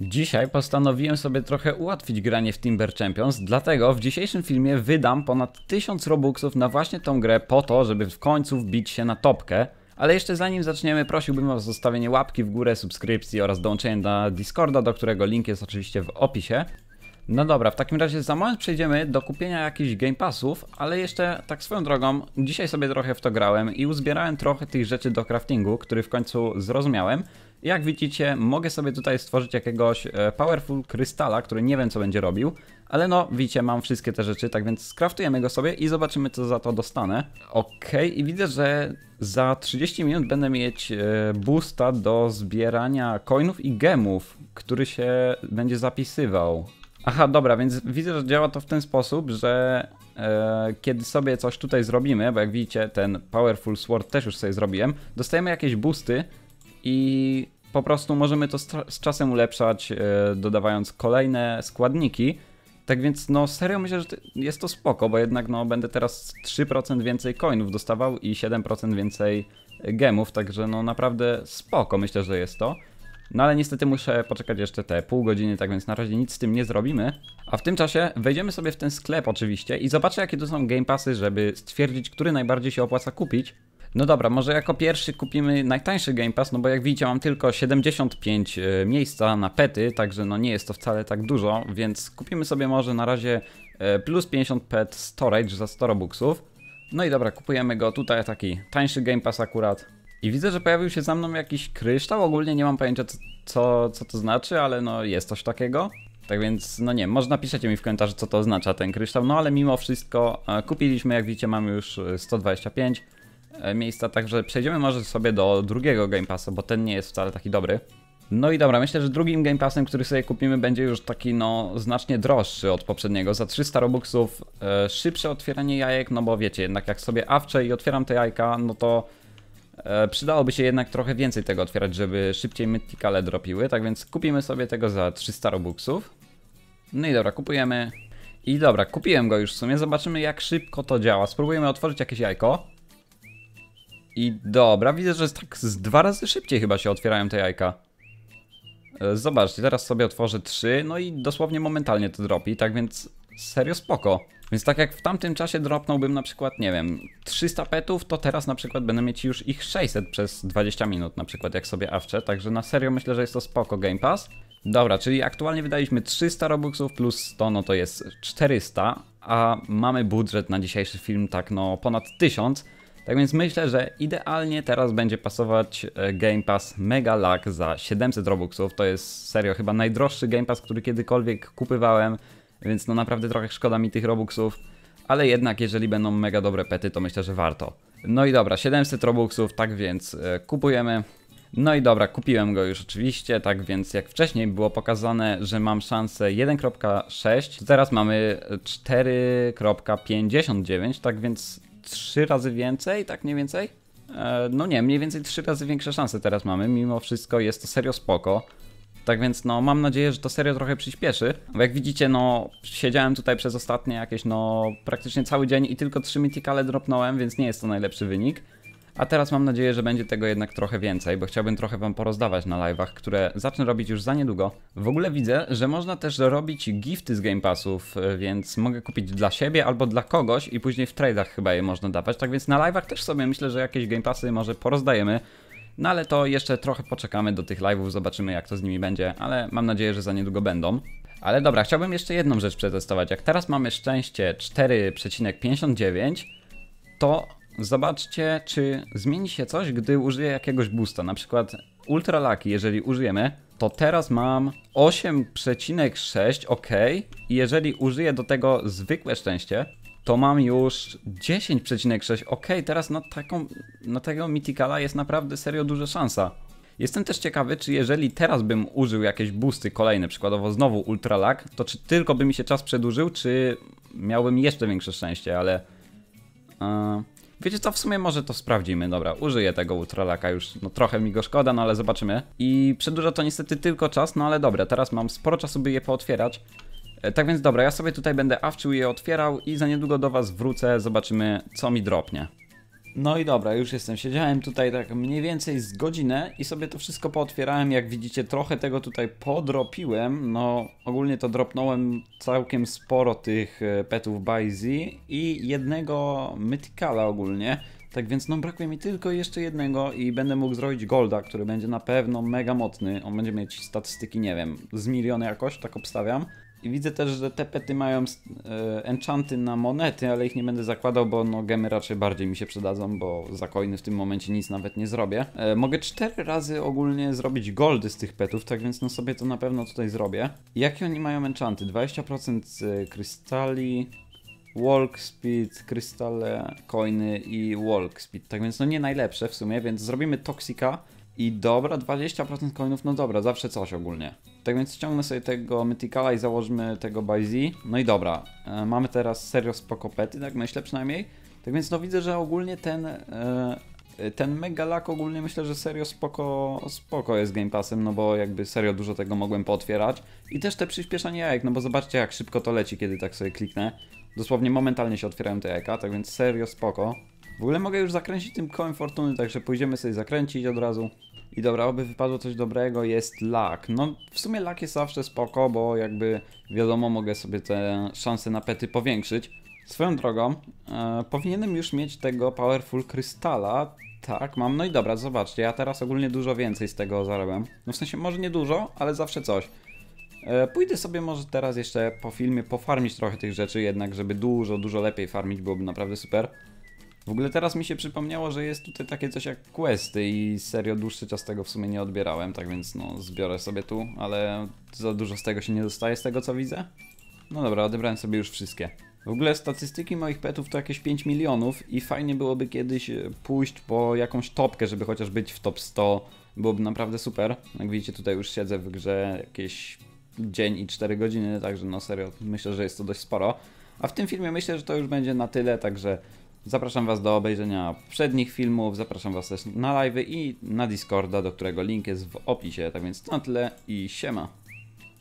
Dzisiaj postanowiłem sobie trochę ułatwić granie w Timber Champions, dlatego w dzisiejszym filmie wydam ponad 1000 robuxów na właśnie tą grę po to, żeby w końcu wbić się na topkę. Ale jeszcze zanim zaczniemy, prosiłbym o zostawienie łapki w górę, subskrypcji oraz dołączenie do Discorda, do którego link jest oczywiście w opisie. No dobra, w takim razie za moment przejdziemy do kupienia jakichś Game Passów, ale jeszcze tak swoją drogą, dzisiaj sobie trochę w to grałem i uzbierałem trochę tych rzeczy do craftingu, który w końcu zrozumiałem, jak widzicie, mogę sobie tutaj stworzyć jakiegoś e, powerful krystala, który nie wiem co będzie robił, ale no widzicie, mam wszystkie te rzeczy, tak więc skraftujemy go sobie i zobaczymy co za to dostanę. Ok, i widzę, że za 30 minut będę mieć e, boosta do zbierania coinów i gemów, który się będzie zapisywał. Aha, dobra, więc widzę, że działa to w ten sposób, że e, kiedy sobie coś tutaj zrobimy, bo jak widzicie ten Powerful Sword też już sobie zrobiłem, dostajemy jakieś boosty i po prostu możemy to z czasem ulepszać, e, dodawając kolejne składniki. Tak więc, no serio myślę, że jest to spoko, bo jednak no będę teraz 3% więcej coinów dostawał i 7% więcej gemów, także no naprawdę spoko myślę, że jest to. No ale niestety muszę poczekać jeszcze te pół godziny, tak więc na razie nic z tym nie zrobimy. A w tym czasie wejdziemy sobie w ten sklep oczywiście i zobaczę jakie to są Game Passy, żeby stwierdzić, który najbardziej się opłaca kupić. No dobra, może jako pierwszy kupimy najtańszy Game Pass, no bo jak widzicie mam tylko 75 e, miejsca na pety, także no nie jest to wcale tak dużo, więc kupimy sobie może na razie e, plus 50 pet storage za 100 robuxów. No i dobra, kupujemy go tutaj, taki tańszy Game Pass akurat. I widzę, że pojawił się za mną jakiś kryształ, ogólnie nie mam pojęcia co, co, co to znaczy, ale no jest coś takiego. Tak więc, no nie, można piszecie mi w komentarzu, co to oznacza ten kryształ, no ale mimo wszystko e, kupiliśmy, jak widzicie, mamy już 125. E, miejsca, także przejdziemy może sobie do drugiego Game Passa, bo ten nie jest wcale taki dobry. No i dobra, myślę, że drugim Game Passem, który sobie kupimy, będzie już taki no znacznie droższy od poprzedniego. Za 300 robuxów e, szybsze otwieranie jajek, no bo wiecie, jednak jak sobie awczę i otwieram te jajka, no to e, przydałoby się jednak trochę więcej tego otwierać, żeby szybciej mytikale dropiły. Tak więc kupimy sobie tego za 300 robuxów. No i dobra, kupujemy. I dobra, kupiłem go już w sumie, zobaczymy jak szybko to działa. Spróbujemy otworzyć jakieś jajko. I dobra, widzę, że tak z dwa razy szybciej chyba się otwierają te jajka. E, zobaczcie, teraz sobie otworzę trzy, no i dosłownie momentalnie to dropi, tak więc serio spoko. Więc tak jak w tamtym czasie dropnąłbym na przykład, nie wiem, 300 petów, to teraz na przykład będę mieć już ich 600 przez 20 minut na przykład, jak sobie awczę, także na serio myślę, że jest to spoko Game Pass. Dobra, czyli aktualnie wydaliśmy 300 robuxów plus 100, no to jest 400, a mamy budżet na dzisiejszy film tak no ponad 1000, tak więc myślę, że idealnie teraz będzie pasować e, Game Pass Mega Lag za 700 Robuxów. To jest serio chyba najdroższy Game Pass, który kiedykolwiek kupywałem, więc no naprawdę trochę szkoda mi tych Robuxów. Ale jednak, jeżeli będą mega dobre pety, to myślę, że warto. No i dobra, 700 Robuxów, tak więc e, kupujemy. No i dobra, kupiłem go już oczywiście, tak więc jak wcześniej było pokazane, że mam szansę 1.6, teraz mamy 4.59, tak więc trzy razy więcej, tak mniej więcej? E, no nie, mniej więcej trzy razy większe szanse teraz mamy, mimo wszystko jest to serio spoko. Tak więc no mam nadzieję, że to serio trochę przyspieszy. Bo jak widzicie, no siedziałem tutaj przez ostatnie jakieś no praktycznie cały dzień i tylko trzy mythicale dropnąłem, więc nie jest to najlepszy wynik. A teraz mam nadzieję, że będzie tego jednak trochę więcej, bo chciałbym trochę wam porozdawać na live'ach, które zacznę robić już za niedługo. W ogóle widzę, że można też robić gifty z Game Passów, e, więc mogę kupić dla siebie albo dla kogoś i później w trade'ach chyba je można dawać. Tak więc na live'ach też sobie myślę, że jakieś Game Passy może porozdajemy. No ale to jeszcze trochę poczekamy do tych live'ów, zobaczymy jak to z nimi będzie, ale mam nadzieję, że za niedługo będą. Ale dobra, chciałbym jeszcze jedną rzecz przetestować. Jak teraz mamy szczęście 4,59, to zobaczcie, czy zmieni się coś, gdy użyję jakiegoś boosta. Na przykład Ultra jeżeli użyjemy, to teraz mam 8,6, ok. I jeżeli użyję do tego zwykłe szczęście, to mam już 10,6, ok. Teraz na, taką, na tego Mythicala jest naprawdę serio duża szansa. Jestem też ciekawy, czy jeżeli teraz bym użył jakieś boosty kolejne, przykładowo znowu Ultra to czy tylko by mi się czas przedłużył, czy miałbym jeszcze większe szczęście, ale... Yy Wiecie co, w sumie może to sprawdzimy. Dobra, użyję tego ultralaka już. No trochę mi go szkoda, no ale zobaczymy. I przedłuża to niestety tylko czas, no ale dobra, teraz mam sporo czasu, by je pootwierać. E, tak więc dobra, ja sobie tutaj będę awczył i je otwierał i za niedługo do Was wrócę, zobaczymy co mi dropnie. No i dobra, już jestem. Siedziałem tutaj tak mniej więcej z godzinę i sobie to wszystko pootwierałem. Jak widzicie, trochę tego tutaj podropiłem. No, ogólnie to dropnąłem całkiem sporo tych e, petów Bajzi i jednego Mythicala ogólnie. Tak więc no brakuje mi tylko jeszcze jednego i będę mógł zrobić Golda, który będzie na pewno mega mocny. On będzie mieć statystyki, nie wiem, z miliony jakoś, tak obstawiam. I widzę też, że te pety mają e, enchanty na monety, ale ich nie będę zakładał, bo no gemy raczej bardziej mi się przydadzą, bo za coiny w tym momencie nic nawet nie zrobię. E, mogę cztery razy ogólnie zrobić goldy z tych petów, tak więc no sobie to na pewno tutaj zrobię. Jakie oni mają enchanty? 20% e, krystali, walk speed, krystale, coiny i walk speed. Tak więc no nie najlepsze w sumie, więc zrobimy toksika i dobra, 20% coinów, no dobra, zawsze coś ogólnie. Tak więc ściągnę sobie tego Mythicala i założmy tego Byzee. No i dobra, e, mamy teraz serio spoko pety, tak myślę przynajmniej. Tak więc no widzę, że ogólnie ten, e, ten Megalak ogólnie myślę, że serio spoko, spoko jest Game Passem, no bo jakby serio dużo tego mogłem pootwierać. I też te przyspieszanie jajek, no bo zobaczcie jak szybko to leci, kiedy tak sobie kliknę. Dosłownie momentalnie się otwierają te jajka, tak więc serio spoko. W ogóle mogę już zakręcić tym kołem fortuny, także pójdziemy sobie zakręcić od razu. I dobra, aby wypadło coś dobrego, jest lak. No, w sumie lak jest zawsze spoko, bo jakby wiadomo, mogę sobie te szanse na pety powiększyć. Swoją drogą, e, powinienem już mieć tego Powerful Krystala. Tak, mam. No i dobra, zobaczcie, ja teraz ogólnie dużo więcej z tego zarobiam. No w sensie, może nie dużo, ale zawsze coś. E, pójdę sobie może teraz jeszcze po filmie pofarmić trochę tych rzeczy jednak, żeby dużo, dużo lepiej farmić, byłoby naprawdę super. W ogóle teraz mi się przypomniało, że jest tutaj takie coś jak questy i serio dłuższy czas tego w sumie nie odbierałem, tak więc no zbiorę sobie tu, ale za dużo z tego się nie dostaje z tego co widzę. No dobra, odebrałem sobie już wszystkie. W ogóle statystyki moich petów to jakieś 5 milionów i fajnie byłoby kiedyś e, pójść po jakąś topkę, żeby chociaż być w top 100. Byłoby naprawdę super. Jak widzicie tutaj już siedzę w grze jakieś dzień i 4 godziny, także no serio myślę, że jest to dość sporo. A w tym filmie myślę, że to już będzie na tyle, także Zapraszam Was do obejrzenia poprzednich filmów, zapraszam Was też na live i na Discorda, do którego link jest w opisie. Tak więc na tyle i siema.